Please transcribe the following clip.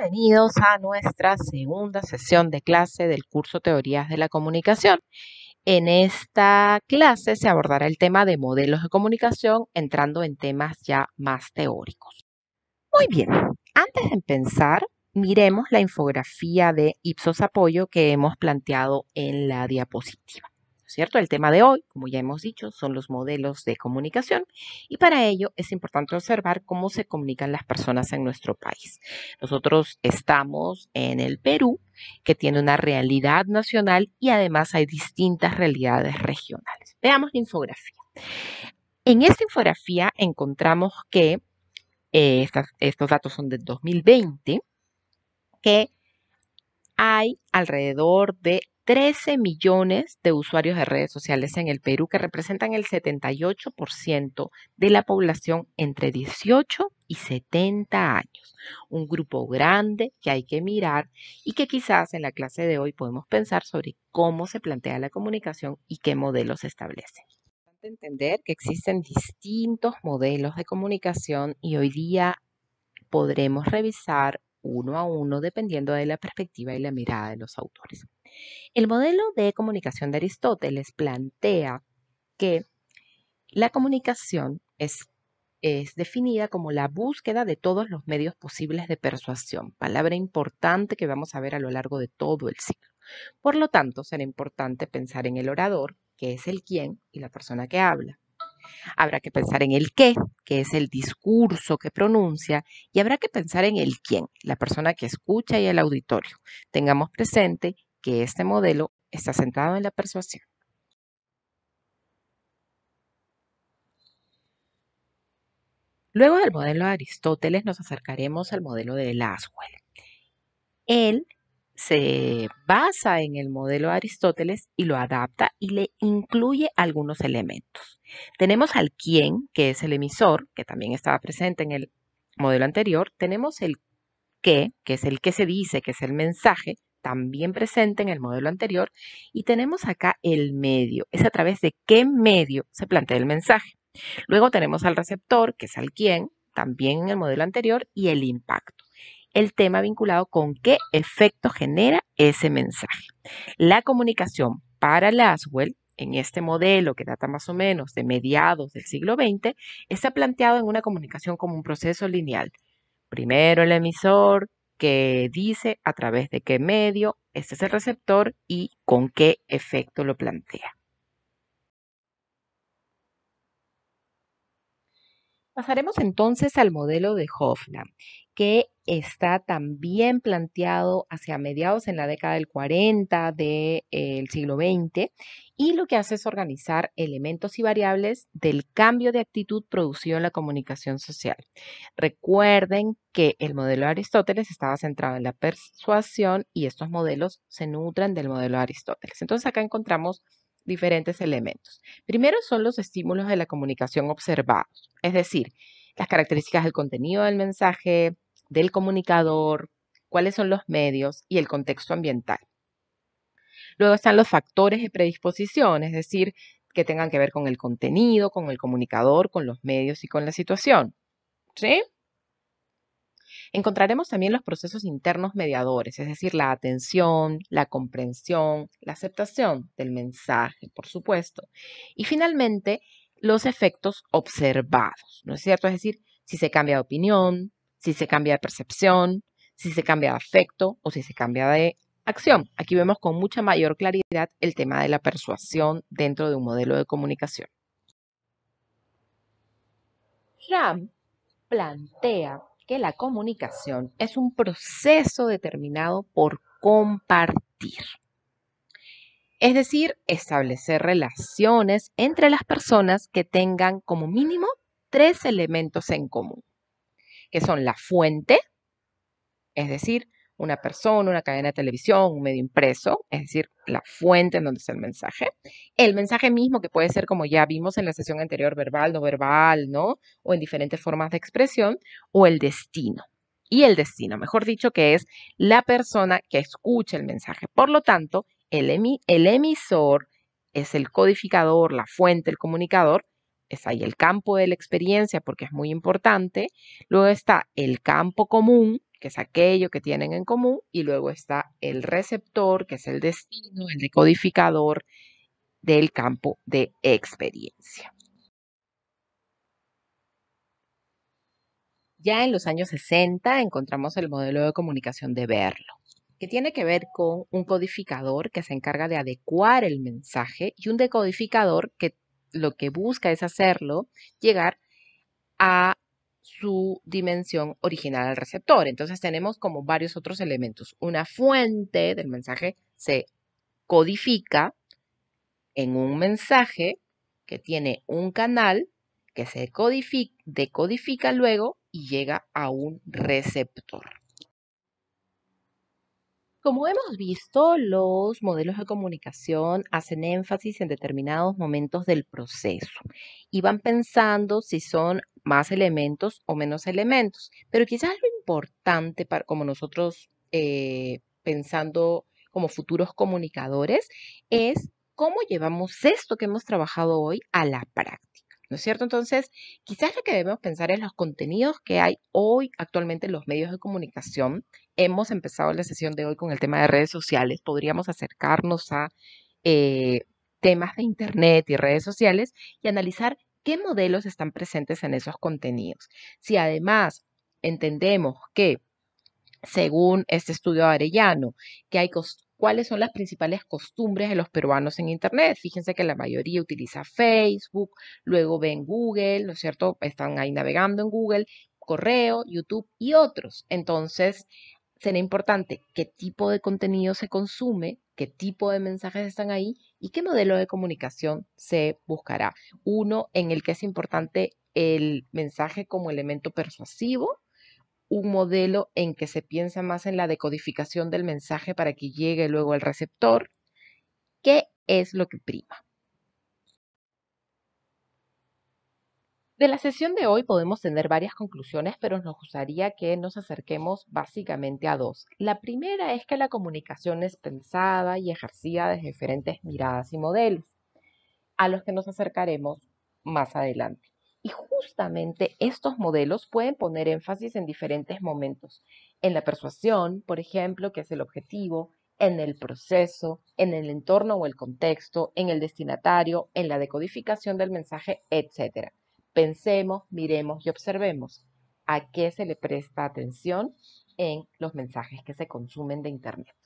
Bienvenidos a nuestra segunda sesión de clase del curso Teorías de la Comunicación. En esta clase se abordará el tema de modelos de comunicación entrando en temas ya más teóricos. Muy bien, antes de empezar, miremos la infografía de Ipsos Apoyo que hemos planteado en la diapositiva. ¿Cierto? El tema de hoy, como ya hemos dicho, son los modelos de comunicación y para ello es importante observar cómo se comunican las personas en nuestro país. Nosotros estamos en el Perú, que tiene una realidad nacional y además hay distintas realidades regionales. Veamos la infografía. En esta infografía encontramos que, eh, estos datos son del 2020, que hay alrededor de 13 millones de usuarios de redes sociales en el Perú, que representan el 78% de la población entre 18 y 70 años. Un grupo grande que hay que mirar y que quizás en la clase de hoy podemos pensar sobre cómo se plantea la comunicación y qué modelos se establecen entender que existen distintos modelos de comunicación y hoy día podremos revisar uno a uno dependiendo de la perspectiva y la mirada de los autores. El modelo de comunicación de Aristóteles plantea que la comunicación es, definida como la búsqueda de todos los medios posibles de persuasión, palabra importante que vamos a ver a lo largo de todo el ciclo. Por lo tanto, será importante pensar en el orador, que es el quien y la persona que habla, Habrá que pensar en el qué, que es el discurso que pronuncia, y habrá que pensar en el quién, la persona que escucha y el auditorio. Tengamos presente que este modelo está centrado en la persuasión. Luego del modelo de Aristóteles nos acercaremos al modelo de Laswell. Él se basa en el modelo de Aristóteles y lo adapta y le incluye algunos elementos. Tenemos al quién, que es el emisor, que también estaba presente en el modelo anterior. Tenemos el qué, que es el que se dice, que es el mensaje, también presente en el modelo anterior. Y tenemos acá el medio, es a través de qué medio se plantea el mensaje. Luego tenemos al receptor, que es al quién, también en el modelo anterior, y el impacto el tema vinculado con qué efecto genera ese mensaje. La comunicación para Laswell en este modelo que data más o menos de mediados del siglo XX, está planteado en una comunicación como un proceso lineal. Primero el emisor, que dice a través de qué medio, este es el receptor y con qué efecto lo plantea. Pasaremos entonces al modelo de Hoffman, que está también planteado hacia mediados en la década del 40 del eh, siglo XX y lo que hace es organizar elementos y variables del cambio de actitud producido en la comunicación social. Recuerden que el modelo de Aristóteles estaba centrado en la persuasión y estos modelos se nutren del modelo de Aristóteles. Entonces acá encontramos diferentes elementos. Primero son los estímulos de la comunicación observados, es decir, las características del contenido del mensaje, del comunicador, cuáles son los medios y el contexto ambiental. Luego están los factores de predisposición, es decir, que tengan que ver con el contenido, con el comunicador, con los medios y con la situación. ¿Sí? Encontraremos también los procesos internos mediadores, es decir, la atención, la comprensión, la aceptación del mensaje, por supuesto. Y finalmente, los efectos observados, ¿no es cierto? Es decir, si se cambia de opinión, si se cambia de percepción, si se cambia de afecto o si se cambia de acción. Aquí vemos con mucha mayor claridad el tema de la persuasión dentro de un modelo de comunicación. Ram plantea que la comunicación es un proceso determinado por compartir. Es decir, establecer relaciones entre las personas que tengan como mínimo tres elementos en común que son la fuente, es decir, una persona, una cadena de televisión, un medio impreso, es decir, la fuente en donde está el mensaje. El mensaje mismo, que puede ser como ya vimos en la sesión anterior, verbal, no verbal, ¿no? O en diferentes formas de expresión, o el destino. Y el destino, mejor dicho, que es la persona que escucha el mensaje. Por lo tanto, el, el emisor es el codificador, la fuente, el comunicador, Está ahí el campo de la experiencia porque es muy importante. Luego está el campo común, que es aquello que tienen en común. Y luego está el receptor, que es el destino, el decodificador del campo de experiencia. Ya en los años 60 encontramos el modelo de comunicación de Verlo, que tiene que ver con un codificador que se encarga de adecuar el mensaje y un decodificador que lo que busca es hacerlo llegar a su dimensión original al receptor. Entonces tenemos como varios otros elementos. Una fuente del mensaje se codifica en un mensaje que tiene un canal que se decodifica luego y llega a un receptor. Como hemos visto, los modelos de comunicación hacen énfasis en determinados momentos del proceso y van pensando si son más elementos o menos elementos. Pero quizás lo importante para como nosotros eh, pensando como futuros comunicadores es cómo llevamos esto que hemos trabajado hoy a la práctica. ¿No es cierto? Entonces, quizás lo que debemos pensar es los contenidos que hay hoy actualmente en los medios de comunicación. Hemos empezado la sesión de hoy con el tema de redes sociales. Podríamos acercarnos a eh, temas de Internet y redes sociales y analizar qué modelos están presentes en esos contenidos. Si además entendemos que, según este estudio Arellano, que hay cuáles son las principales costumbres de los peruanos en Internet. Fíjense que la mayoría utiliza Facebook, luego ven Google, ¿no es cierto? Están ahí navegando en Google, correo, YouTube y otros. Entonces, será importante qué tipo de contenido se consume, qué tipo de mensajes están ahí y qué modelo de comunicación se buscará. Uno en el que es importante el mensaje como elemento persuasivo, un modelo en que se piensa más en la decodificación del mensaje para que llegue luego al receptor. ¿Qué es lo que prima? De la sesión de hoy podemos tener varias conclusiones, pero nos gustaría que nos acerquemos básicamente a dos. La primera es que la comunicación es pensada y ejercida desde diferentes miradas y modelos, a los que nos acercaremos más adelante justamente estos modelos pueden poner énfasis en diferentes momentos. En la persuasión, por ejemplo, que es el objetivo, en el proceso, en el entorno o el contexto, en el destinatario, en la decodificación del mensaje, etc. Pensemos, miremos y observemos a qué se le presta atención en los mensajes que se consumen de Internet.